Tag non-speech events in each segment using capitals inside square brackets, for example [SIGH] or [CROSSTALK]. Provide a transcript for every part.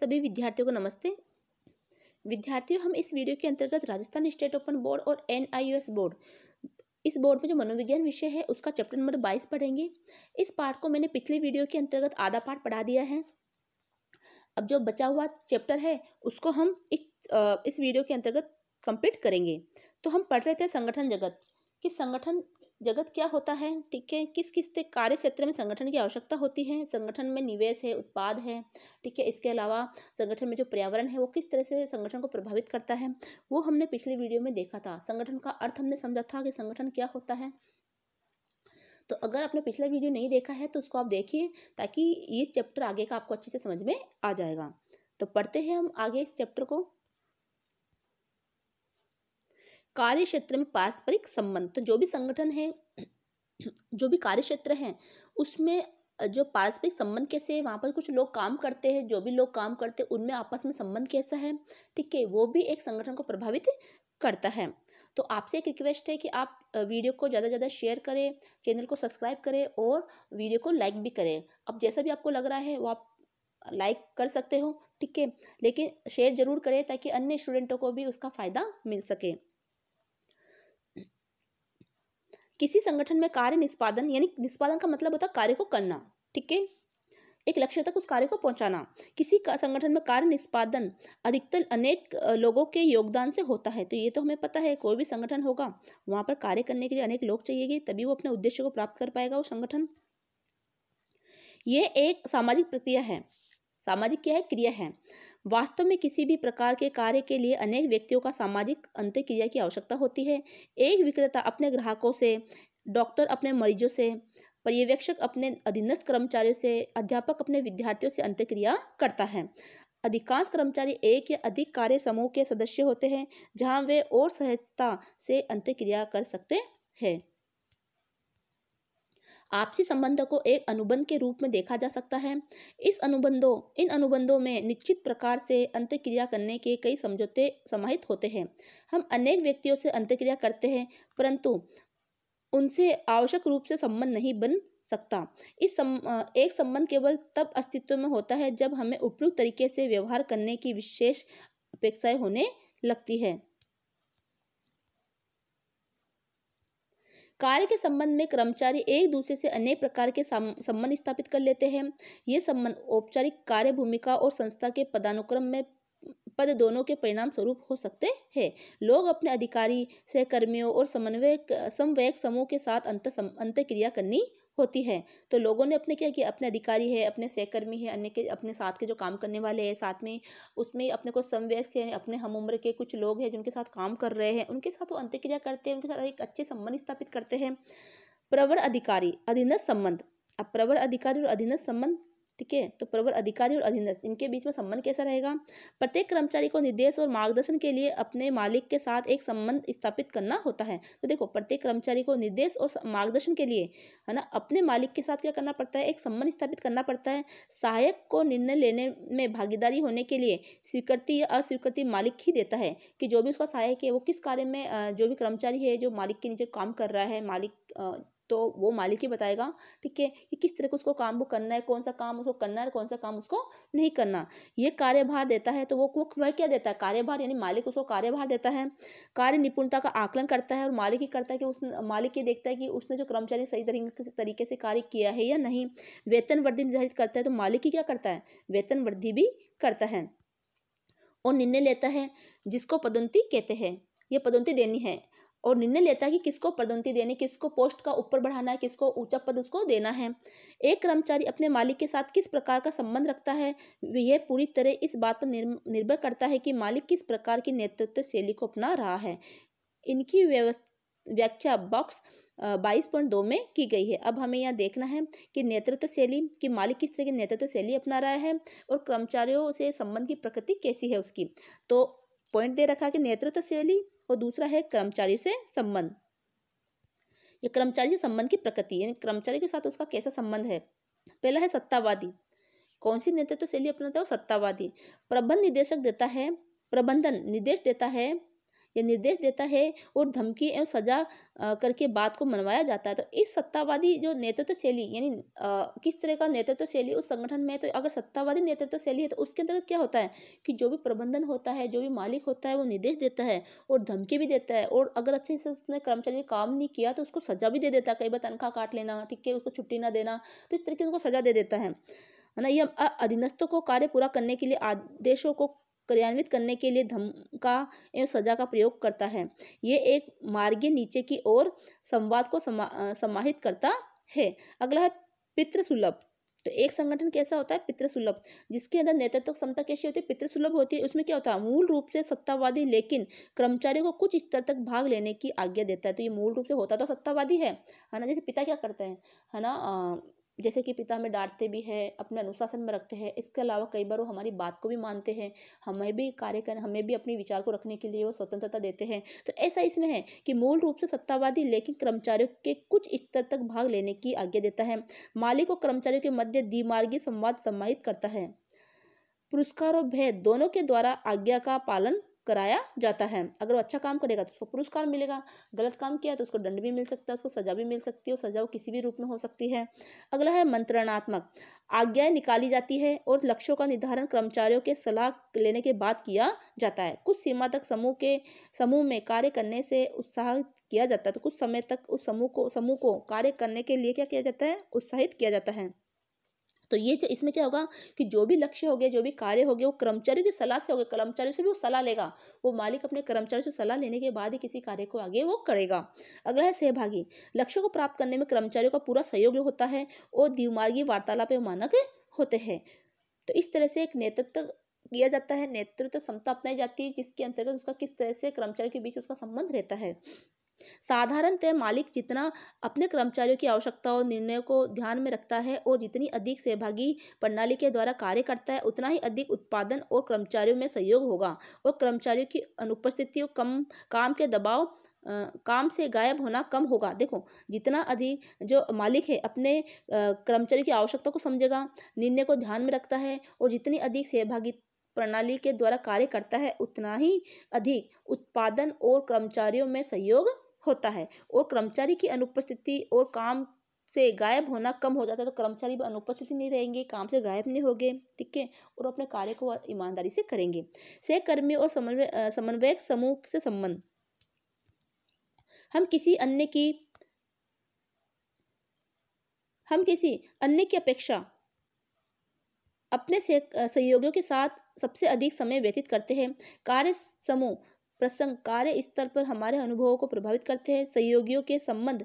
सभी विद्यार्थियों को नमस्ते विद्यार्थियों हम इस वीडियो के अंतर्गत राजस्थान स्टेट ओपन बोर्ड और एन बोर्ड इस बोर्ड में जो मनोविज्ञान विषय है उसका चैप्टर नंबर बाईस पढ़ेंगे इस पार्ट को मैंने पिछले वीडियो के अंतर्गत आधा पार्ट पढ़ा दिया है अब जो बचा हुआ चैप्टर है उसको हम इस इस वीडियो के अंतर्गत कंप्लीट करेंगे तो हम पढ़ रहे थे संगठन जगत कि संगठन जगत क्या होता है ठीक है किस किस कार्य क्षेत्र में संगठन की आवश्यकता होती है संगठन में निवेश है उत्पाद है ठीक है इसके अलावा संगठन में जो पर्यावरण है वो किस तरह से संगठन को प्रभावित करता है वो हमने पिछली वीडियो में देखा था संगठन का अर्थ हमने समझा था कि संगठन क्या होता है तो अगर आपने पिछला वीडियो नहीं देखा है तो उसको आप देखिए ताकि ये चैप्टर आगे का आपको अच्छे से समझ में आ जाएगा तो पढ़ते हैं हम आगे इस चैप्टर को कार्य क्षेत्र में पारस्परिक संबंध तो जो भी संगठन है [CLEARS THROAT] जो भी कार्य क्षेत्र है उसमें जो पारस्परिक संबंध कैसे है वहाँ पर कुछ लोग काम करते हैं जो भी लोग काम करते हैं उनमें आपस में संबंध कैसा है ठीक है वो भी एक संगठन को प्रभावित करता है तो आपसे एक रिक्वेस्ट है कि आप वीडियो को ज़्यादा से ज़्यादा शेयर करें चैनल को सब्सक्राइब करें और वीडियो को लाइक भी करें अब जैसा भी आपको लग रहा है वो आप लाइक कर सकते हो ठीक है लेकिन शेयर ज़रूर करें ताकि अन्य स्टूडेंटों को भी उसका फ़ायदा मिल सके किसी संगठन में कार्य निष्पादन यानी निष्पादन का मतलब होता है कार्य को करना ठीक है एक लक्ष्य तक उस कार्य को पहुंचाना किसी का संगठन में कार्य निष्पादन अधिकतर अनेक लोगों के योगदान से होता है तो ये तो हमें पता है कोई भी संगठन होगा वहां पर कार्य करने के लिए अनेक लोग चाहिएगे तभी वो अपने उद्देश्य को प्राप्त कर पाएगा वो संगठन ये एक सामाजिक प्रक्रिया है सामाजिक क्या है क्रिया है वास्तव में किसी भी प्रकार के कार्य के लिए अनेक व्यक्तियों का सामाजिक अंत्यक्रिया की आवश्यकता होती है एक विक्रेता अपने ग्राहकों से डॉक्टर अपने मरीजों से पर्यवेक्षक अपने अधीनस्थ कर्मचारियों से अध्यापक अपने विद्यार्थियों से अंत्यक्रिया करता है अधिकांश कर्मचारी एक या अधिक कार्य समूह के सदस्य होते हैं जहां वे और सहजता से अंत्यक्रिया कर सकते हैं आपसी संबंध को एक अनुबंध के रूप में देखा जा सकता है इस अनुबंधों इन अनुबंधों में निश्चित प्रकार से अंत्यक्रिया करने के कई समझौते समाहित होते हैं हम अनेक व्यक्तियों से अंत्यक्रिया करते हैं परंतु उनसे आवश्यक रूप से संबंध नहीं बन सकता इस सम, एक संबंध केवल तब अस्तित्व में होता है जब हमें उपयुक्त तरीके से व्यवहार करने की विशेष अपेक्षाएं होने लगती है कार्य के संबंध में कर्मचारी एक दूसरे से अनेक प्रकार के संबंध स्थापित कर लेते हैं ये संबंध औपचारिक कार्य भूमिका और संस्था के पदानुक्रम में पद दोनों के परिणाम स्वरूप हो सकते हैं लोग अपने अधिकारी सहकर्मियों और समन्वय समवयक समूह के साथ अंत अंत क्रिया करनी होती है तो लोगों ने अपने क्या किया अपने अधिकारी है अपने सहकर्मी है अन्य के अपने साथ के जो काम करने वाले हैं साथ में उसमें अपने को समवयस्क है अपने हम उम्र के कुछ लोग हैं जिनके साथ काम कर रहे हैं उनके साथ वो अंत्यक्रिया करते हैं उनके साथ एक अच्छे संबंध स्थापित करते हैं प्रवर अधिकारी अधीनस्थ संबंध अब प्रवर अधिकारी और अधीनस्थ संबंध ठीक है तो प्रबल अधिकारी और अधीनस्थ इनके बीच में संबंध कैसा रहेगा प्रत्येक कर्मचारी को निर्देश और मार्गदर्शन के लिए अपने मालिक के साथ एक संबंध स्थापित करना होता है तो देखो प्रत्येक कर्मचारी को निर्देश और मार्गदर्शन के लिए है ना अपने मालिक के साथ क्या करना पड़ता है एक संबंध स्थापित करना पड़ता है सहायक को निर्णय लेने में भागीदारी होने के लिए स्वीकृति या अस्वीकृति मालिक ही देता है कि जो भी उसका सहायक है वो किस कार्य में जो भी कर्मचारी है जो मालिक के नीचे काम कर रहा है मालिक तो वो मालिक ही बताएगा ठीक है कि किस तरह को उसको काम को करना है कौन सा काम उसको करना है कौन सा काम उसको नहीं करना ये कार्यभार देता है तो वो वह क्या देता है कार्यभार यानी मालिक उसको कार्यभार देता है कार्य निपुणता का आकलन करता है और मालिक ही करता है कि उस मालिक ये देखता है कि उसने जो कर्मचारी सही तरीके से कार्य किया है या नहीं वेतन वृद्धि निर्धारित करता है तो मालिक ही क्या करता है वेतन वृद्धि भी करता है और निर्णय लेता है जिसको पदोन्नति कहते हैं ये पदोन्नति देनी है और निर्णय लेता है कि किसको पदोन्नति देनी किसको पोस्ट का ऊपर बढ़ाना है किसको ऊंचा पद उसको देना है एक कर्मचारी अपने मालिक के साथ किस प्रकार का संबंध रखता है यह पूरी तरह इस बात पर निर्भर करता है कि मालिक किस प्रकार की नेतृत्व शैली को अपना रहा है इनकी व्यवस्था व्याख्या बॉक्स बाईस पॉइंट दो में की गई है अब हमें यह देखना है कि नेतृत्व शैली कि मालिक किस तरह की नेतृत्व शैली अपना रहा है और कर्मचारियों से संबंध की प्रकृति कैसी है उसकी तो पॉइंट दे रखा है कि नेतृत्व शैली और दूसरा है कर्मचारी से संबंध ये कर्मचारी से संबंध की प्रकृति यानी कर्मचारी के साथ उसका कैसा संबंध है पहला है सत्तावादी कौन सी नेतृत्व तो शैली अपनाता है सत्तावादी प्रबंध निदेशक देता है प्रबंधन निर्देश देता है यह निर्देश देता है और धमकी एवं सजा करके बात को मनवाया जाता है तो इस सत्तावादी जो नेतृत्व शैली यानी किस तरह का नेतृत्व शैली उस संगठन में तो अगर सत्तावादी नेतृत्व शैली है तो उसके अंतर्गत क्या होता है कि जो भी प्रबंधन होता है जो भी मालिक होता है वो निर्देश देता है और धमकी भी देता है और अगर अच्छे से उसने कर्मचारी ने काम नहीं किया तो उसको सजा भी दे देता है कई बार तनख्वाह काट लेना ठीक है उसको छुट्टी ना देना तो इस तरीके से उसको सजा दे देता है है ना यह अधीनस्थों को कार्य पूरा करने के लिए आदेशों को क्रियान्वित करने के लिए धमका एवं सजा का प्रयोग करता है ये एक मार्ग नीचे की ओर संवाद को समा, समाहित करता है अगला है पितृसुलभ तो एक संगठन कैसा होता है पितृसुलभ जिसके अंदर नेतृत्व क्षमता कैसी होती है पितृसुलभ होती है उसमें क्या होता है मूल रूप से सत्तावादी लेकिन कर्मचारियों को कुछ स्तर तक भाग लेने की आज्ञा देता है तो ये मूल रूप से होता तो सत्तावादी है है ना जैसे पिता क्या करते हैं है ना जैसे कि पिता हमें डांटते भी हैं अपने अनुशासन में रखते हैं इसके अलावा कई बार वो हमारी बात को भी मानते हैं हमें भी कार्य कर हमें भी अपने विचार को रखने के लिए वो स्वतंत्रता देते हैं तो ऐसा इसमें है कि मूल रूप से सत्तावादी लेकिन कर्मचारियों के कुछ स्तर तक भाग लेने की आज्ञा देता है मालिक और कर्मचारियों के मध्य द्विमार्गीय संवाद सम्मानित करता है पुरस्कार और भेद दोनों के द्वारा आज्ञा का पालन कराया जाता है अगर वो अच्छा काम करेगा तो उसको पुरस्कार मिलेगा गलत काम किया तो उसको दंड भी मिल सकता है उसको सजा भी मिल सकती है और सजा वो किसी भी रूप में हो सकती है अगला है मंत्रणात्मक आज्ञाएं निकाली जाती है और लक्ष्यों का निर्धारण कर्मचारियों के सलाह लेने के बाद किया जाता है कुछ सीमा तक समूह के समूह में कार्य करने से उत्साह किया जाता है तो कुछ समय तक उस समूह को समूह को कार्य करने के लिए क्या किया जाता है उत्साहित किया जाता है तो ये इसमें क्या होगा कि जो भी लक्ष्य हो गया जो भी कार्य हो गया वो कर्मचारियों की सलाह से होगा कर्मचारियों से भी वो सलाह लेगा वो मालिक अपने कर्मचारियों से सलाह लेने के बाद ही किसी कार्य को आगे वो करेगा अगला है सहभागी लक्ष्य को प्राप्त करने में कर्मचारियों का पूरा सहयोग होता है और द्विमार्गीय वार्तालाप मानक होते हैं तो इस तरह से एक नेतृत्व किया जाता है नेतृत्व क्षमता अपनाई जाती है जिसके अंतर्गत उसका किस तरह से कर्मचारियों के बीच उसका संबंध रहता है साधारणतः मालिक जितना अपने कर्मचारियों की आवश्यकताओं और निर्णय को ध्यान में रखता है और जितनी अधिक सहभागी प्रणाली के द्वारा कार्य करता है उतना ही अधिक उत्पादन और कर्मचारियों में सहयोग होगा और कर्मचारियों की अनुपस्थितियों कम काम के दबाव आ, काम से गायब होना कम होगा देखो जितना अधिक जो मालिक है अपने कर्मचारी की आवश्यकता को समझेगा निर्णय को ध्यान में रखता है और जितनी अधिक सहभागी प्रणाली के द्वारा कार्य करता है उतना ही अधिक उत्पादन और कर्मचारियों में सहयोग होता है और कर्मचारी की अनुपस्थिति और काम से गायब होना कम हो जाता है तो कर्मचारी भी अनुपस्थित नहीं रहेंगे काम से गायब नहीं होंगे ठीक है और अपने कार्य को ईमानदारी से करेंगे सहकर्मी और समन्वय समन्वयक समूह से संबंध हम किसी अन्य की हम किसी अन्य की अपेक्षा अपने सहयोगियों के साथ सबसे अधिक समय व्यतीत करते हैं कार्य समूह प्रसंग कार्य स्तर पर हमारे अनुभवों को प्रभावित करते हैं सहयोगियों के संबंध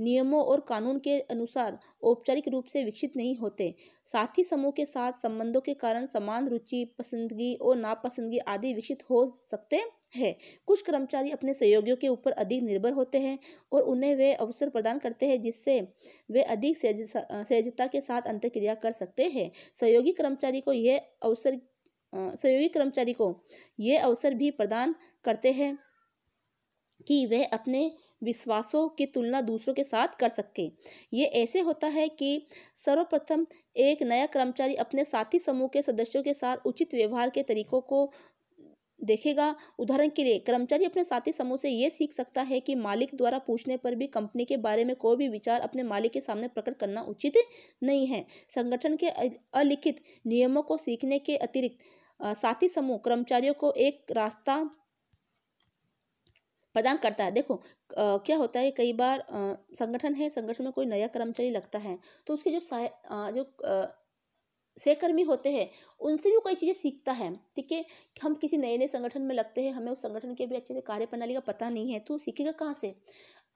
नियमों और कानून के अनुसार औपचारिक रूप से विकसित नहीं होते साथ ही समूह के साथ संबंधों के कारण समान रुचि पसंदगी और नापसंदगी आदि विकसित हो सकते हैं कुछ कर्मचारी अपने सहयोगियों के ऊपर अधिक निर्भर होते हैं और उन्हें वे अवसर प्रदान करते हैं जिससे वे अधिक सहजता के साथ अंत्यक्रिया कर सकते हैं सहयोगी कर्मचारी को यह अवसर सहयोगी कर्मचारी को ये अवसर भी प्रदान करते हैं कि वह अपने विश्वासों की तुलना दूसरों के साथ कर सके ये ऐसे होता है कि सर्वप्रथम एक नया कर्मचारी अपने साथी समूह के सदस्यों के साथ उचित व्यवहार के तरीकों को देखेगा उदाहरण के लिए कर्मचारी अपने साथी समूह से ये सीख सकता है कि मालिक द्वारा पूछने पर भी कंपनी के बारे में कोई भी विचार अपने मालिक के सामने प्रकट करना उचित नहीं है संगठन के अलिखित नियमों को सीखने के अतिरिक्त साथी समूह कर्मचारियों को एक रास्ता प्रदान करता है देखो आ, क्या होता है कई बार आ, संगठन है संगठन में कोई नया कर्मचारी लगता है तो उसके जो सह जो सहकर्मी होते हैं उनसे भी कई चीज़ें सीखता है ठीक है हम किसी नए नए संगठन में लगते हैं हमें उस संगठन के भी अच्छे से कार्य प्रणाली का पता नहीं है तो सीखेगा कहाँ से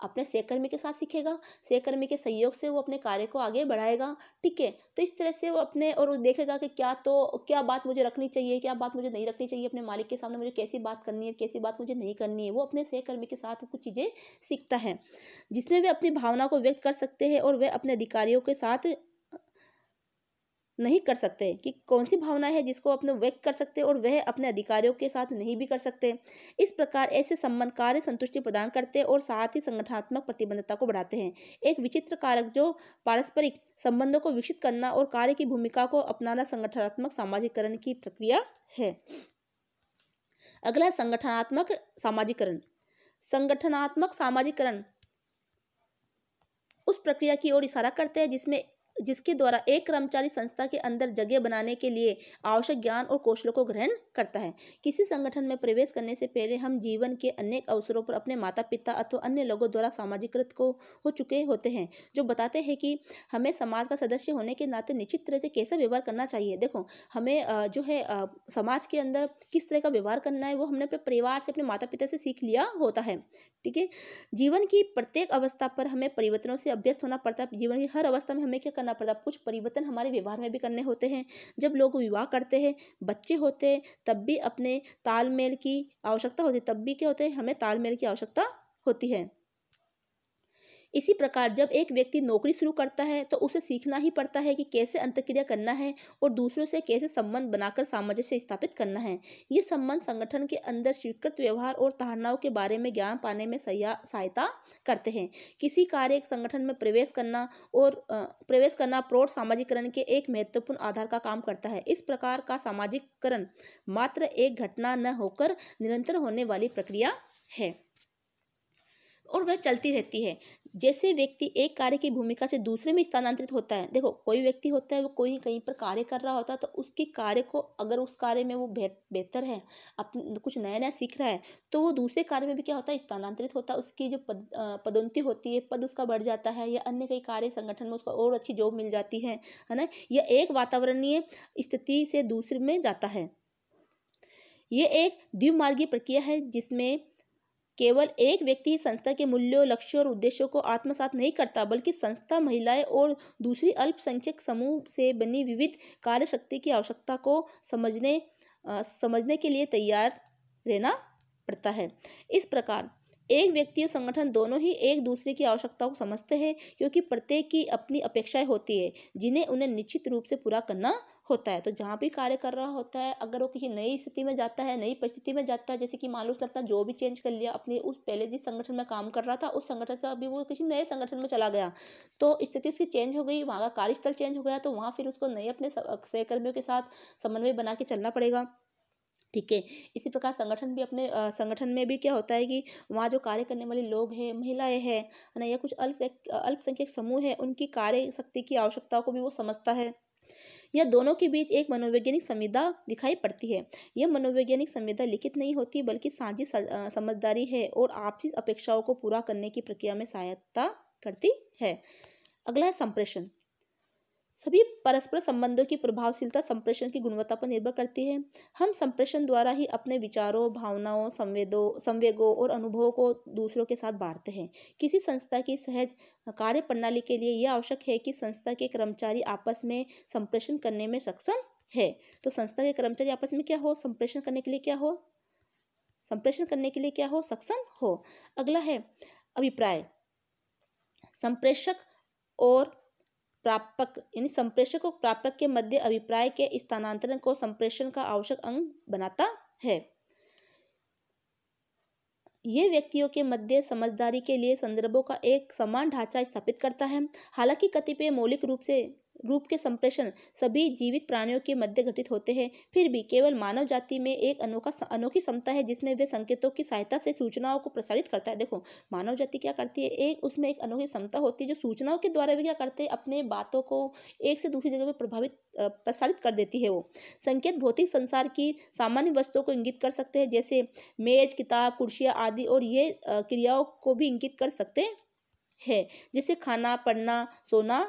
अपने सहकर्मी के साथ सीखेगा सहकर्मी के सहयोग से वो अपने कार्य को आगे बढ़ाएगा ठीक है तो इस तरह से वो अपने और वो देखेगा कि क्या तो क्या बात मुझे रखनी चाहिए क्या बात मुझे नहीं रखनी चाहिए अपने मालिक के सामने मुझे कैसी बात करनी है कैसी बात मुझे नहीं करनी है वो अपने सहकर्मी के साथ कुछ चीज़ें सीखता है जिसमें वे अपनी भावना को व्यक्त कर सकते हैं और वह अपने अधिकारियों के साथ नहीं कर सकते कि कौन सी भावना है जिसको अपने व्यक्त कर सकते और वह अपने अधिकारियों के साथ नहीं भी कर सकते इस प्रकार ऐसे संबंध कार्य संतुष्टि प्रदान करते और साथ ही संगठनात्मक प्रतिबद्धता को बढ़ाते हैं एक विचित्र कारक जो पारस्परिक संबंधों को विकसित करना और कार्य की भूमिका को अपनाना संगठनात्मक सामाजिकरण की प्रक्रिया है अगला संगठनात्मक सामाजिकरण संगठनात्मक सामाजिकरण उस प्रक्रिया की ओर इशारा करते हैं जिसमें जिसके द्वारा एक कर्मचारी संस्था के अंदर जगह बनाने के लिए आवश्यक ज्ञान और कौशलों को ग्रहण करता है किसी संगठन में प्रवेश करने से पहले हम जीवन के अनेक अवसरों पर अपने माता पिता अथवा अन्य लोगों द्वारा सामाजिकृत को हो चुके होते हैं जो बताते हैं कि हमें समाज का सदस्य होने के नाते निश्चित तरह से कैसा व्यवहार करना चाहिए देखो हमें जो है समाज के अंदर किस तरह का व्यवहार करना है वो हमने अपने परिवार से अपने माता पिता से सीख लिया होता है ठीक है जीवन की प्रत्येक अवस्था पर हमें परिवर्तनों से अभ्यस्त होना पड़ता है जीवन की हर अवस्था में हमें क्या करना पड़ता कुछ परिवर्तन हमारे व्यवहार में भी करने होते हैं जब लोग विवाह करते हैं बच्चे होते हैं तब भी अपने तालमेल की आवश्यकता होती है तब भी क्या होते हैं हमें तालमेल की आवश्यकता होती है इसी प्रकार जब एक व्यक्ति नौकरी शुरू करता है तो उसे सीखना ही पड़ता है कि कैसे अंतक्रिया करना है और दूसरों से कैसे संबंध बनाकर सामंजस्य स्थापित करना है ये संबंध संगठन के अंदर स्वीकृत व्यवहार और धारणाओं के बारे में ज्ञान पाने में सहायता करते हैं किसी कार्य संगठन में प्रवेश करना और प्रवेश करना प्रौढ़ सामाजिकरण के एक महत्वपूर्ण आधार का काम करता है इस प्रकार का सामाजिकरण मात्र एक घटना न होकर निरंतर होने वाली प्रक्रिया है और वह चलती रहती है जैसे व्यक्ति एक कार्य की भूमिका से दूसरे में स्थानांतरित होता है देखो कोई व्यक्ति होता है वो कोई कहीं पर कार्य कर रहा होता है तो उसके कार्य को अगर उस कार्य में वो बेहतर है अपने कुछ नया नया सीख रहा है तो वो दूसरे कार्य में भी क्या होता है स्थानांतरित होता है उसकी जो पद पदोन्नति होती है पद उसका बढ़ जाता है या अन्य कई कार्य संगठन में उसको और अच्छी जॉब मिल जाती है है ना या एक वातावरणीय स्थिति से दूसरे में जाता है ये एक द्विमार्गीय प्रक्रिया है जिसमें केवल एक व्यक्ति ही संस्था के मूल्यों लक्ष्यों और उद्देश्यों को आत्मसात नहीं करता बल्कि संस्था महिलाएं और दूसरी अल्पसंख्यक समूह से बनी विविध कार्यशक्ति की आवश्यकता को समझने आ, समझने के लिए तैयार रहना पड़ता है इस प्रकार एक व्यक्ति और संगठन दोनों ही एक दूसरे की आवश्यकताओं को समझते हैं क्योंकि प्रत्येक की अपनी अपेक्षाएं होती है जिन्हें उन्हें निश्चित रूप से पूरा करना होता है तो जहाँ भी कार्य कर रहा होता है अगर वो किसी नई स्थिति में जाता है नई परिस्थिति में जाता है जैसे कि मान लो उसने अपना जो भी चेंज कर लिया अपने उस पहले जिस संगठन में काम कर रहा था उस संगठन से अभी वो किसी नए संगठन में चला गया तो स्थिति उसकी चेंज हो गई वहाँ का कार्यस्थल चेंज हो गया तो वहाँ फिर उसको नए अपने सहकर्मियों के साथ समन्वय बना के चलना पड़ेगा ठीक है इसी प्रकार संगठन भी अपने संगठन में भी क्या होता है कि वहाँ जो कार्य करने वाले लोग हैं महिलाएं हैं है ना या कुछ अल्प अल्पसंख्यक समूह है उनकी कार्य शक्ति की आवश्यकताओं को भी वो समझता है यह दोनों के बीच एक मनोवैज्ञानिक संविधा दिखाई पड़ती है यह मनोवैज्ञानिक संविधा लिखित नहीं होती बल्कि साझी समझदारी है और आपसी अपेक्षाओं को पूरा करने की प्रक्रिया में सहायता करती है अगला है संप्रेषण सभी परस्पर संबंधों की प्रभावशीलता संप्रेषण की गुणवत्ता पर निर्भर करती है हम संप्रेषण द्वारा ही अपने विचारों भावनाओं संवेदों संवेगों और अनुभवों को दूसरों के साथ बांटते हैं किसी संस्था की सहज कार्य प्रणाली के लिए यह आवश्यक है कि संस्था के कर्मचारी आपस में संप्रेषण करने में सक्षम है तो संस्था के कर्मचारी आपस में क्या हो संप्रेषण करने के लिए क्या हो संप्रेषण करने के लिए क्या हो सक्षम हो अगला है अभिप्राय संप्रेषक और प्रापक यानी संप्रेषक और प्रापक के मध्य अभिप्राय के स्थानांतरण को संप्रेषण का आवश्यक अंग बनाता है ये व्यक्तियों के मध्य समझदारी के लिए संदर्भों का एक समान ढांचा स्थापित करता है हालांकि कतिपय मौलिक रूप से रूप के संप्रेषण सभी जीवित प्राणियों के मध्य घटित होते हैं फिर भी केवल मानव जाति में एक अनोखा अनोखी क्षमता है जिसमें वे संकेतों की सहायता से सूचनाओं को प्रसारित करता है देखो मानव जाति क्या करती है एक उसमें एक अनोखी क्षमता होती है जो सूचनाओं के द्वारा भी क्या करते हैं अपने बातों को एक से दूसरी जगह पर प्रभावित प्रसारित कर देती है वो संकेत भौतिक संसार की सामान्य वस्तुओं को इंगित कर सकते हैं जैसे मेज किताब कुर्सियाँ आदि और ये क्रियाओं को भी इंगित कर सकते हैं जिसे खाना पढ़ना सोना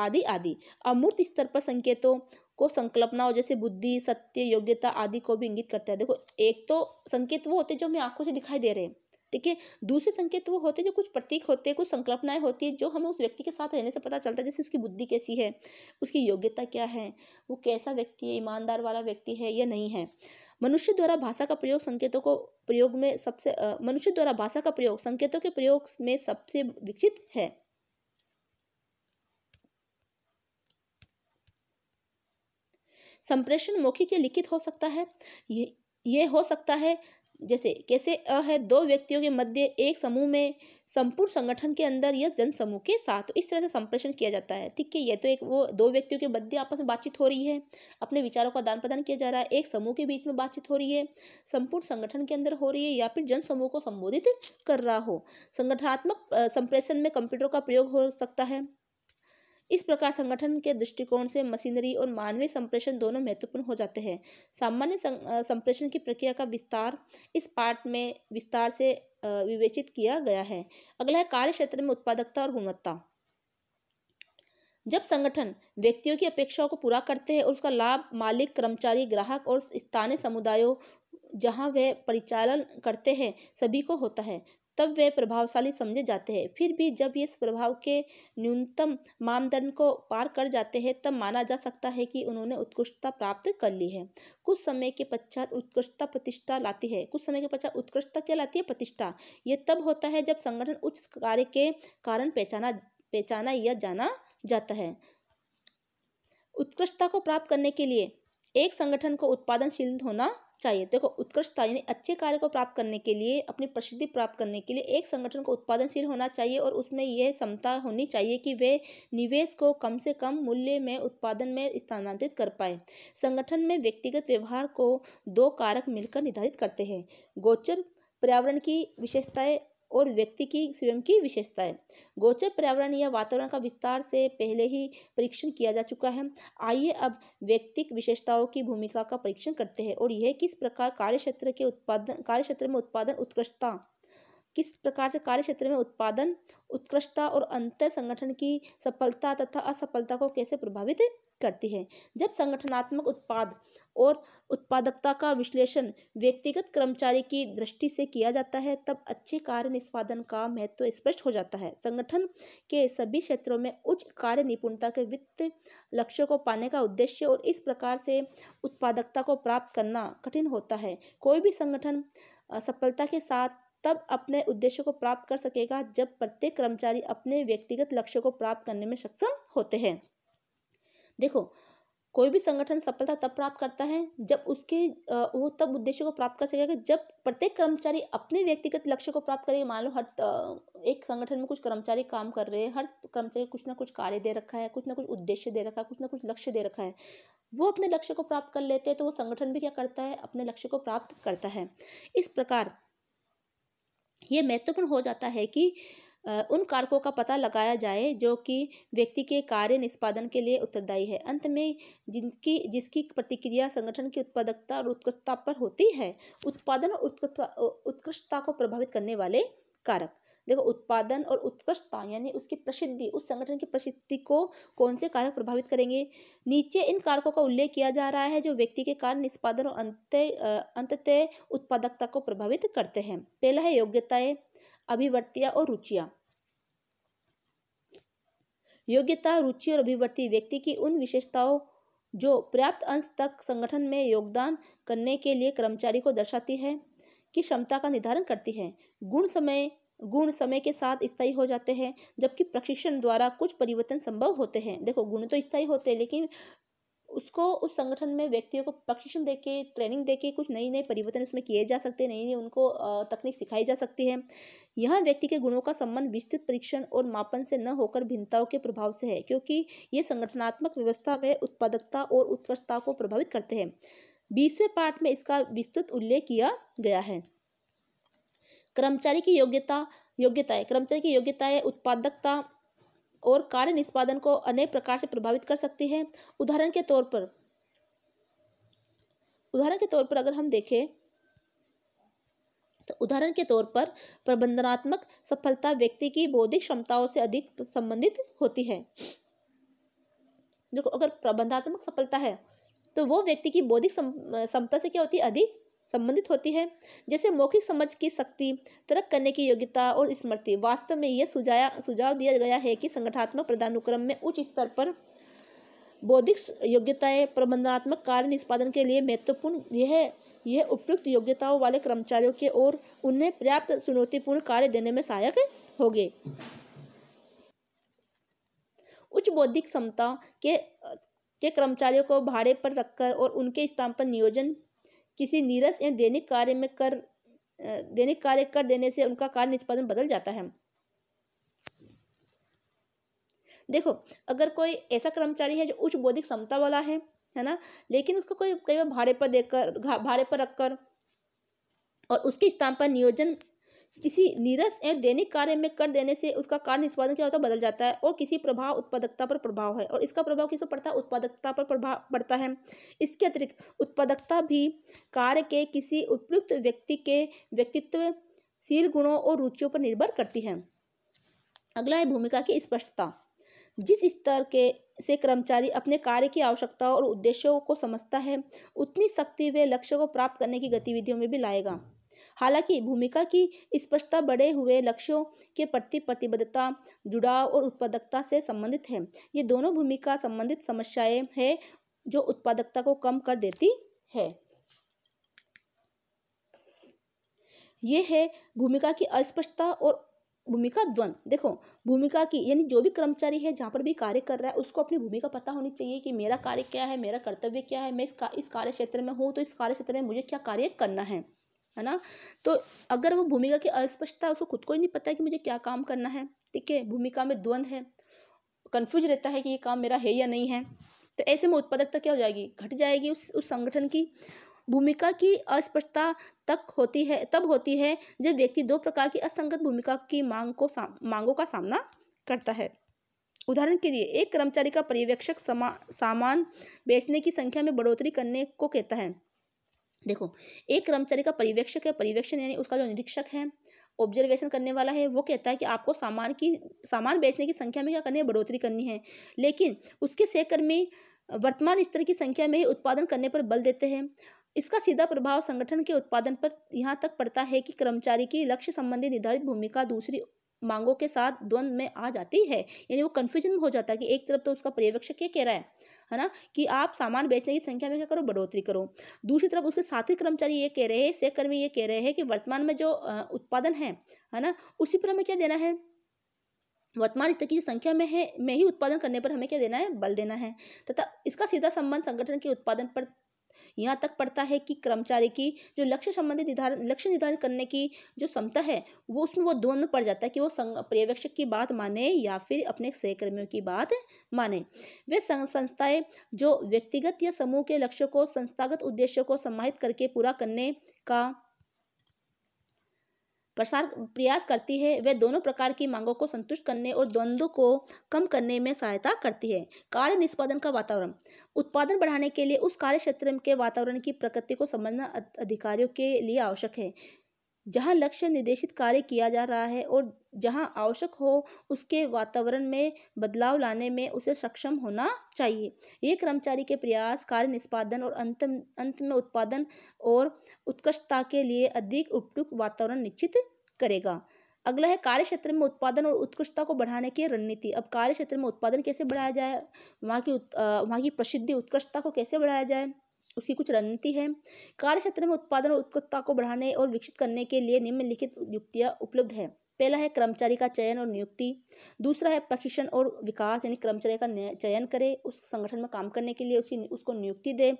आदि आदि अमूर्त स्तर पर संकेतों को संकल्पनाओं जैसे बुद्धि सत्य योग्यता आदि को भी इंगित करता है देखो एक तो संकेत वो होते जो हमें आंखों से दिखाई दे रहे हैं ठीक है दूसरे संकेत वो होते जो कुछ प्रतीक होते हैं कुछ संकल्पनाएं होती है जो हमें उस व्यक्ति के साथ रहने से पता चलता है जैसे उसकी बुद्धि कैसी है उसकी योग्यता क्या है वो कैसा व्यक्ति है ईमानदार वाला व्यक्ति है या नहीं है मनुष्य द्वारा भाषा का प्रयोग संकेतों को प्रयोग में सबसे मनुष्य द्वारा भाषा का प्रयोग संकेतों के प्रयोग में सबसे विकसित है संप्रेषण मौखिक या लिखित हो सकता है ये ये हो सकता है जैसे कैसे अ है दो व्यक्तियों के मध्य एक समूह में संपूर्ण संगठन के अंदर या जन समूह के साथ तो इस तरह से संप्रेषण किया जाता है ठीक है यह तो एक वो दो व्यक्तियों के मध्य आपस में बातचीत हो रही है अपने विचारों का आदान प्रदान किया जा रहा है एक समूह के बीच में बातचीत हो रही है संपूर्ण संगठन के अंदर हो रही है या फिर जन समूह को संबोधित कर रहा हो संगठनात्मक संप्रेषण में कंप्यूटर का प्रयोग हो सकता है इस प्रकार संगठन के दृष्टिकोण से मशीनरी और मानवीय संप्रेषण दोनों महत्वपूर्ण हो जाते हैं सामान्य संप्रेषण की प्रक्रिया का विस्तार इस पाठ में विस्तार से विवेचित किया गया है अगला है कार्य क्षेत्र में उत्पादकता और गुणवत्ता जब संगठन व्यक्तियों की अपेक्षाओं को पूरा करते हैं और उसका लाभ मालिक कर्मचारी ग्राहक और स्थानीय समुदायों जहां वे परिचालन करते हैं सभी को होता है तब वे प्रभावशाली समझे जाते हैं फिर भी जब ये प्रभाव के न्यूनतम मानदंड को पार कर जाते हैं तब माना जा सकता है कि उन्होंने उत्कृष्टता प्राप्त कर ली है कुछ समय के पश्चात उत्कृष्टता प्रतिष्ठा लाती है कुछ समय के पश्चात उत्कृष्टता क्या लाती है प्रतिष्ठा ये तब होता है जब संगठन उच्च कार्य के कारण पहचाना पहचाना या जाना जाता है उत्कृष्टता को प्राप्त करने के लिए एक संगठन को उत्पादनशील होना चाहिए देखो उत्कृष्टता यानी अच्छे कार्य को प्राप्त करने के लिए अपनी प्रसिद्धि प्राप्त करने के लिए एक संगठन को उत्पादनशील होना चाहिए और उसमें यह क्षमता होनी चाहिए कि वे निवेश को कम से कम मूल्य में उत्पादन में स्थानांतरित कर पाए संगठन में व्यक्तिगत व्यवहार को दो कारक मिलकर निर्धारित करते हैं गोचर पर्यावरण की विशेषताएं और व्यक्ति की स्वयं की विशेषता है गोचर पर्यावरण या वातावरण का विस्तार से पहले ही परीक्षण किया जा चुका है आइए अब व्यक्तिक विशेषताओं की भूमिका का परीक्षण करते हैं और यह किस प्रकार कार्यक्षेत्र के उत्पादन कार्यक्षेत्र में उत्पादन उत्कृष्टता किस प्रकार से कार्य क्षेत्र में उत्पादन उत्कृष्टता और अंतर संगठन की सफलता तथा असफलता को कैसे प्रभावित करती है जब संगठनात्मक उत्पाद और उत्पादकता का विश्लेषण व्यक्तिगत कर्मचारी की दृष्टि से किया जाता है तब अच्छे कार्य निष्पादन का महत्व तो स्पष्ट हो जाता है संगठन के सभी क्षेत्रों में उच्च कार्य निपुणता के वित्त लक्ष्यों को पाने का उद्देश्य और इस प्रकार से उत्पादकता को प्राप्त करना कठिन होता है कोई भी संगठन सफलता के साथ तब अपने उद्देश्य को प्राप्त कर सकेगा जब प्रत्येक कर्मचारी अपने व्यक्तिगत लक्ष्य को प्राप्त करने में सक्षम होते हैं देखो कोई भी संगठन सफलता तब प्राप्त करता है जब उसके वो तब उद्देश्य को प्राप्त कर सकेगा जब प्रत्येक कर्मचारी अपने व्यक्तिगत लक्ष्य को प्राप्त करेगा मान लो हर एक संगठन में कुछ कर्मचारी काम कर रहे हैं हर कर्मचारी कुछ ना कुछ कार्य दे रखा है कुछ ना कुछ उद्देश्य दे रखा है कुछ ना कुछ लक्ष्य दे रखा है वो अपने लक्ष्य को प्राप्त कर लेते हैं तो वो संगठन भी क्या करता है अपने लक्ष्य को प्राप्त करता है इस प्रकार ये महत्वपूर्ण हो जाता है कि उन कारकों का पता लगाया जाए जो कि व्यक्ति के कार्य निष्पादन के लिए उत्तरदायी है अंत में जिनकी जिसकी प्रतिक्रिया संगठन की उत्पादकता और उत्कृष्टता पर होती है उत्पादन और उत्कृष्टता को प्रभावित करने वाले कारक देखो उत्पादन और उत्कृष्टता यानी उसकी प्रसिद्धि उस संगठन की प्रसिद्धि को कौन से कारक प्रभावित करेंगे नीचे इन कारकों का उल्लेख किया जा रहा है जो व्यक्ति के कारण निष्पादन और अंत अंततः उत्पादकता को प्रभावित करते हैं पहला है योग्यताएं अभिवर्तियाँ और रुचिया योग्यता रुचि और अभिवृत्ति व्यक्ति की उन विशेषताओं जो पर्याप्त अंश तक संगठन में योगदान करने के लिए कर्मचारी को दर्शाती है की क्षमता का निर्धारण करती है गुण समय गुण समय के साथ स्थायी हो जाते हैं जबकि प्रशिक्षण द्वारा कुछ परिवर्तन संभव होते हैं देखो गुण तो स्थायी होते हैं लेकिन उसको उस संगठन में व्यक्तियों को प्रशिक्षण देके ट्रेनिंग देके कुछ नई नए परिवर्तन उसमें किए जा सकते हैं नई नई उनको तकनीक सिखाई जा सकती है यह व्यक्ति के गुणों का संबंध विस्तृत परीक्षण और मापन से न होकर भिन्नताओं के प्रभाव से है क्योंकि ये संगठनात्मक व्यवस्था में उत्पादकता और उत्कृष्टता को प्रभावित करते हैं बीसवें पाठ में इसका विस्तृत उल्लेख किया गया है कर्मचारी की योग्यता योग्यताएं कर्मचारी की योग्यताएं उत्पादकता और कार्य निष्पादन को अनेक प्रकार से प्रभावित कर सकती है उदाहरण के तौर पर उदाहरण के तौर पर अगर हम देखें तो उदाहरण के तौर पर प्रबंधनात्मक सफलता व्यक्ति की बौद्धिक क्षमताओं से अधिक संबंधित होती है देखो अगर प्रबंधात्मक सफलता है तो वो व्यक्ति की बौद्धिक क्षमता से क्या होती है अधिक संबंधित होती है जैसे मौखिक समझ की शक्ति तर्क करने की योग्यता और स्मृति वास्तव में यह सुझाया सुझाव दिया गया है कि संगठनात्मक पदानुक्रम में उच्च स्तर पर बौद्धिक योग्यताएं प्रबंधनात्मक कार्य निष्पादन के लिए महत्वपूर्ण यह यह उपयुक्त योग्यताओं वाले कर्मचारियों के और उन्हें पर्याप्त चुनौतीपूर्ण कार्य देने में सहायक होंगे उच्च बौद्धिक क्षमता के के कर्मचारियों को भाड़े पर रखकर और उनके स्थान पर नियोजन किसी नीरस या दैनिक कार्य में कर दैनिक कार्य कर देने से उनका कार्य निष्पादन बदल जाता है देखो अगर कोई ऐसा कर्मचारी है जो उच्च बौद्धिक क्षमता वाला है है ना लेकिन उसको कोई कई बार भाड़े पर देकर भाड़े पर रखकर और उसके स्थान पर नियोजन किसी नीरस एवं दैनिक कार्य में कर देने से उसका कार्य निष्पादन क्या होता है बदल जाता है और किसी प्रभाव उत्पादकता पर प्रभाव है और इसका प्रभाव किस पर पड़ता है उत्पादकता पर प्रभाव पड़ता है इसके अतिरिक्त उत्पादकता भी कार्य के किसी उपयुक्त व्यक्ति के व्यक्तित्वशील गुणों और रुचियों पर निर्भर करती है अगला है भूमिका की स्पष्टता जिस स्तर के से कर्मचारी अपने कार्य की आवश्यकताओं और उद्देश्यों को समझता है उतनी शक्ति वे लक्ष्य को प्राप्त करने की गतिविधियों में भी लाएगा हालांकि भूमिका की स्पष्टता बढ़े हुए लक्ष्यों के प्रति प्रतिबद्धता जुड़ाव और उत्पादकता से संबंधित है ये दोनों भूमिका संबंधित समस्याएं हैं जो उत्पादकता को कम कर देती है ये है भूमिका की अस्पष्टता और भूमिका द्वंद देखो भूमिका की यानी जो भी कर्मचारी है जहाँ पर भी कार्य कर रहा है उसको अपनी भूमिका पता होनी चाहिए कि मेरा कार्य क्या है मेरा कर्तव्य क्या है मैं इस, का, इस कार्य क्षेत्र में हूँ तो इस कार्य क्षेत्र में मुझे क्या कार्य करना है है ना तो अगर वो भूमिका की अस्पष्टता उसको खुद को ही नहीं पता कि मुझे क्या काम करना है ठीक है भूमिका में द्वंद्व है कन्फ्यूज रहता है कि ये काम मेरा है या नहीं है तो ऐसे में उत्पादकता क्या हो जाएगी घट जाएगी उस उस संगठन की भूमिका की अस्पष्टता तक होती है तब होती है जब व्यक्ति दो प्रकार की असंगत भूमिका की मांग को मांगों का सामना करता है उदाहरण के लिए एक कर्मचारी का पर्यवेक्षक समा सामान बेचने की संख्या में बढ़ोतरी करने को कहता है देखो एक कर्मचारी का परिवेक्षक है परिवेक्षण यानी उसका जो निरीक्षक है ऑब्जर्वेशन करने वाला है वो कहता है कि आपको सामान की सामान बेचने की संख्या में क्या करनी है बढ़ोतरी करनी है लेकिन उसके सहकर्मी वर्तमान स्तर की संख्या में ही उत्पादन करने पर बल देते हैं इसका सीधा प्रभाव संगठन के उत्पादन पर यहाँ तक पड़ता है कि कर्मचारी की लक्ष्य संबंधी निर्धारित भूमिका दूसरी मांगों के साथ द्वंद में आ जाती है यानी वो कन्फ्यूजन हो जाता है कि एक तरफ तो उसका पर्यवेक्षक क्या कह रहा है है ना कि आप सामान बेचने की संख्या में क्या करो बढ़ोतरी करो दूसरी तरफ उसके साथी कर्मचारी ये कह रहे हैं सहकर्मी ये कह रहे हैं कि वर्तमान में जो उत्पादन है है ना उसी पर हमें क्या देना है वर्तमान स्तर की संख्या में है में ही उत्पादन करने पर हमें क्या देना है बल देना है तथा इसका सीधा संबंध संगठन के उत्पादन पर यहाँ तक पड़ता है कि कर्मचारी की जो लक्ष्य संबंधित निर्धारण लक्ष्य निर्धारित करने की जो क्षमता है वो उसमें वो द्वंद्व पड़ जाता है कि वो पर्यवेक्षक की बात माने या फिर अपने सहकर्मियों की बात माने वे संस्थाएं जो व्यक्तिगत या समूह के लक्ष्यों को संस्थागत उद्देश्यों को समाहित करके पूरा करने का प्रसार प्रयास करती है वह दोनों प्रकार की मांगों को संतुष्ट करने और द्वंद्व को कम करने में सहायता करती है कार्य निष्पादन का वातावरण उत्पादन बढ़ाने के लिए उस कार्य क्षेत्र के वातावरण की प्रकृति को समझना अधिकारियों के लिए आवश्यक है जहाँ लक्ष्य निर्देशित कार्य किया जा रहा है और जहाँ आवश्यक हो उसके वातावरण में बदलाव लाने में उसे सक्षम होना चाहिए ये कर्मचारी के प्रयास कार्य निष्पादन और अंत अंत में उत्पादन और उत्कृष्टता के लिए अधिक उपयुक्त वातावरण निश्चित करेगा अगला है कार्य क्षेत्र में उत्पादन और उत्कृष्टता को बढ़ाने की रणनीति अब कार्य क्षेत्र में उत्पादन कैसे बढ़ाया जाए वहाँ की वहाँ की प्रसिद्धि उत्कृष्टता को कैसे बढ़ाया जाए उसकी कुछ रणनीति है कार्य क्षेत्र में उत्पादन और उत्कृष्टता को बढ़ाने और विकसित करने के लिए निम्नलिखित युक्तियाँ उपलब्ध है पहला है कर्मचारी का चयन और नियुक्ति दूसरा है प्रशिक्षण और विकास यानी कर्मचारी का चयन करें उस संगठन में काम करने के लिए उसी उसको नियुक्ति दे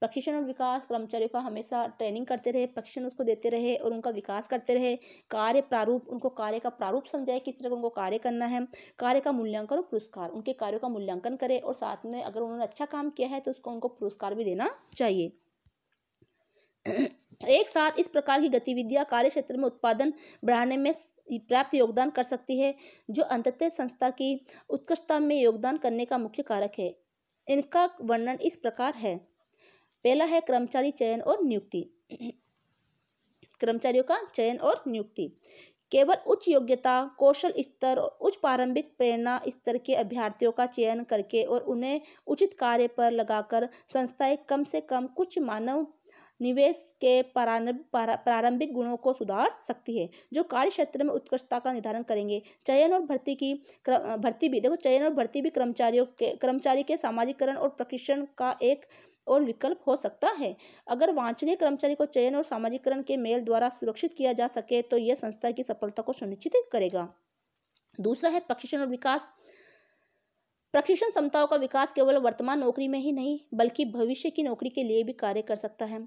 प्रशिक्षण और विकास कर्मचारियों का हमेशा ट्रेनिंग करते रहे प्रशिक्षण उसको देते रहे और उनका विकास करते रहे कार्य प्रारूप उनको कार्य का प्रारूप समझाए किस तरह उनको कार्य करना है कार्य का मूल्यांकन और पुरस्कार उनके कार्यों का मूल्यांकन करें और साथ में अगर उन्होंने अच्छा काम किया है तो उसको उनको पुरस्कार भी देना चाहिए एक साथ इस प्रकार की गतिविधियां कार्य क्षेत्र में उत्पादन बढ़ाने में प्राप्त योगदान कर सकती है जो अंततः संस्था की उत्कृष्टता में योगदान करने का मुख्य कारक है इनका वर्णन इस प्रकार है पहला है कर्मचारी चयन और नियुक्ति कर्मचारियों का चयन और नियुक्ति केवल उच्च योग्यता कौशल स्तर और उच्च प्रारंभिक प्रेरणा स्तर के अभ्यर्थियों का चयन करके और उन्हें उचित कार्य पर लगाकर संस्थाएं कम से कम कुछ मानव निवेश के प्रारंभिक गुणों को सुधार सकती है जो कार्य क्षेत्र में उत्कृष्टता का निर्धारण करेंगे चयन और भर्ती की भर्ती भी देखो चयन और भर्ती भी कर्मचारियों के कर्मचारी के सामाजिकरण और प्रशिक्षण का एक और विकल्प हो सकता है अगर वांछनीय कर्मचारी को चयन और सामाजिकरण के मेल द्वारा सुरक्षित किया जा सके तो यह संस्था की सफलता को सुनिश्चित करेगा दूसरा है प्रशिक्षण और विकास प्रशिक्षण क्षमताओं का विकास केवल वर्तमान नौकरी में ही नहीं बल्कि भविष्य की नौकरी के लिए भी कार्य कर सकता है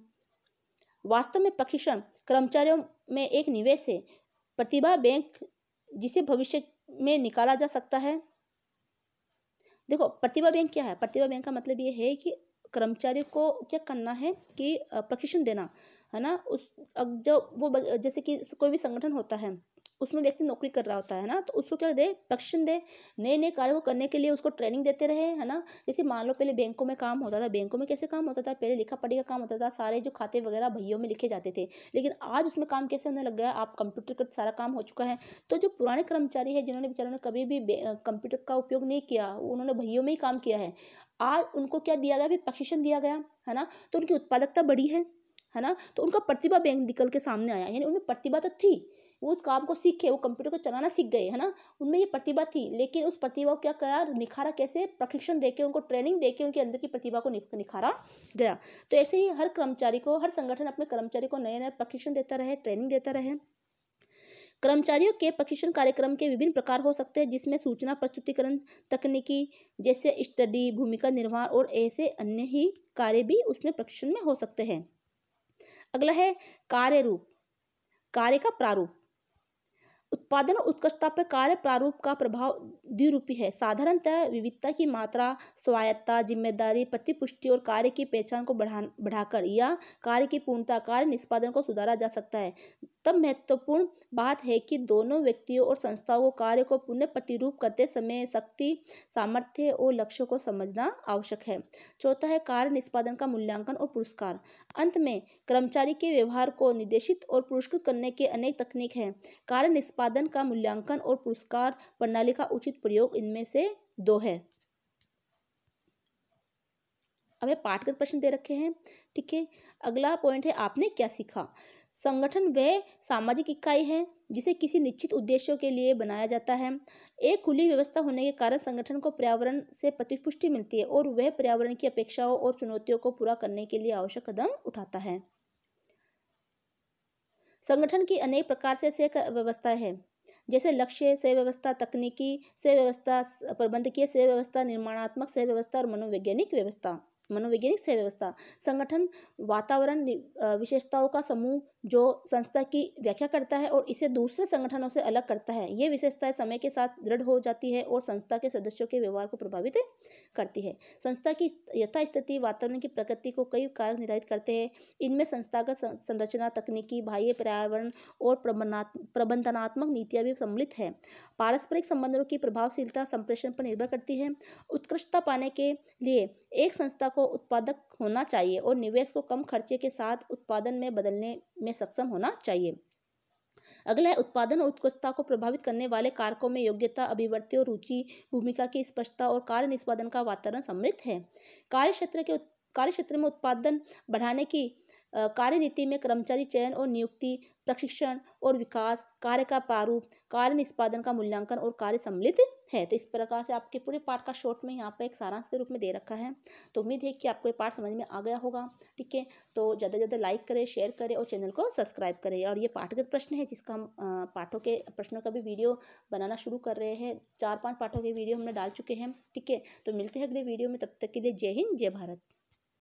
वास्तव में प्रशिक्षण कर्मचारियों में एक निवेश है प्रतिभा बैंक जिसे भविष्य में निकाला जा सकता है देखो प्रतिभा बैंक क्या है प्रतिभा बैंक का मतलब ये है कि कर्मचारी को क्या करना है कि प्रशिक्षण देना है ना उस जब वो जैसे कि कोई भी संगठन होता है उसमें व्यक्ति नौकरी कर रहा होता है ना तो उसको क्या दे प्रशिक्षण दे नए नए कार्य को करने के लिए उसको ट्रेनिंग देते रहे है ना जैसे मान लो पहले बैंकों में काम होता था बैंकों में कैसे काम होता था पहले लिखा पढ़ी का काम होता था सारे जो खाते वगैरह भैयों में लिखे जाते थे लेकिन आज उसमें काम कैसे होने लग गया आप कंप्यूटर का सारा काम हो चुका है तो जो पुराने कर्मचारी है जिन्होंने बेचारों ने कभी भी कंप्यूटर का उपयोग नहीं किया उन्होंने भैयों में ही काम किया है आज उनको क्या दिया गया प्रशिक्षण दिया गया है ना तो उनकी उत्पादकता बढ़ी है है ना तो उनका प्रतिभा बैंक निकल के सामने आया यानी उनमें प्रतिभा तो थी वो उस काम को सीखे वो कंप्यूटर को चलाना सीख गए है ना उनमें ये प्रतिभा थी लेकिन उस प्रतिभा को क्या करा निखारा कैसे प्रशिक्षण देके उनको ट्रेनिंग देके उनके अंदर की प्रतिभा को निखारा गया तो ऐसे ही हर कर्मचारी को हर संगठन अपने कर्मचारी को नए नए प्रशिक्षण देता रहे ट्रेनिंग देता रहे कर्मचारियों के प्रशिक्षण कार्यक्रम के विभिन्न प्रकार हो सकते हैं जिसमें सूचना प्रस्तुतिकरण तकनीकी जैसे स्टडी भूमिका निर्माण और ऐसे अन्य ही कार्य भी उसमें प्रशिक्षण में हो सकते हैं अगला है कार्य रूप कार्य का प्रारूप उत्पादन और उत्कृष्टता पर कार्य प्रारूप का प्रभाव द्विरूपी है साधारणतः विविधता की मात्रा स्वायत्ता जिम्मेदारी प्रतिपुष्टि और कार्य की पहचान को बढ़ा बढ़ाकर या कार्य की पूर्णता कार्य निष्पादन को सुधारा जा सकता है तब महत्वपूर्ण बात है कि दोनों व्यक्तियों और संस्थाओं को कार्य को पुनः प्रतिरूप करते समय शक्ति सामर्थ्य और लक्ष्यों को समझना आवश्यक है चौथा है कार्य निष्पादन का मूल्यांकन और पुरस्कार अंत में कर्मचारी के व्यवहार को निर्देशित और पुरस्कृत करने के अनेक तकनीक हैं कार्य निष्पादन का मूल्यांकन और पुरस्कार प्रणाली का उचित प्रयोग इनमें से दो है हमें पाठगत प्रश्न दे रखे हैं ठीक है अगला पॉइंट है आपने क्या सीखा संगठन वह सामाजिक इकाई है जिसे किसी निश्चित उद्देश्यों के लिए बनाया जाता है एक खुली व्यवस्था होने के कारण संगठन को पर्यावरण से प्रतिपुष्टि मिलती है और वह पर्यावरण की अपेक्षाओं और चुनौतियों को पूरा करने के लिए आवश्यक कदम उठाता है संगठन की अनेक प्रकार से व्यवस्था है जैसे लक्ष्य से व्यवस्था तकनीकी से व्यवस्था प्रबंधकीय से व्यवस्था निर्माणात्मक से व्यवस्था और मनोवैज्ञानिक व्यवस्था मनोवैज्ञानिक सेवा व्यवस्था संगठन वातावरण विशेषताओं का समूह जो संस्था की व्याख्या करता है और इसे दूसरे संगठनों से अलग करता है ये विशेषताएं समय के साथ दृढ़ हो जाती है और संस्था के सदस्यों के व्यवहार को प्रभावित करती है संस्था की यथास्थिति वातावरण की प्रकृति को कई कारक निर्धारित करते हैं इनमें संस्थागत संरचना तकनीकी बाह्य पर्यावरण और प्रबंधनात्मक नीतियाँ भी सम्मिलित है पारस्परिक संबंधों की प्रभावशीलता संप्रेषण पर निर्भर करती है उत्कृष्टता पाने के लिए एक संस्था को को उत्पादक होना चाहिए और निवेश को कम खर्चे के साथ उत्पादन में बदलने में सक्षम होना चाहिए अगला है उत्पादन और उत्कृष्टता को प्रभावित करने वाले कारकों में योग्यता और रुचि भूमिका की स्पष्टता और कार्य निष्पादन का वातावरण सम्मिलित है कार्य क्षेत्र के कार्य क्षेत्र में उत्पादन बढ़ाने की कार्यनीति में कर्मचारी चयन और नियुक्ति प्रशिक्षण और विकास कार्य का प्रारूप कार्य निष्पादन का मूल्यांकन और कार्य सम्मिलित है तो इस प्रकार से आपके पूरे पाठ का शॉर्ट में यहाँ पर एक सारांश के रूप में दे रखा है तो उम्मीद है कि आपको ये पाठ समझ में आ गया होगा ठीक है तो ज़्यादा से ज़्यादा लाइक करें शेयर करें और चैनल को सब्सक्राइब करें और ये पाठगत प्रश्न है जिसका हम पाठों के प्रश्नों का भी वीडियो बनाना शुरू कर रहे हैं चार पाँच पाठों के वीडियो हमने डाल चुके हैं ठीक है तो मिलते हैं अगले वीडियो में तब तक के लिए जय हिंद जय भारत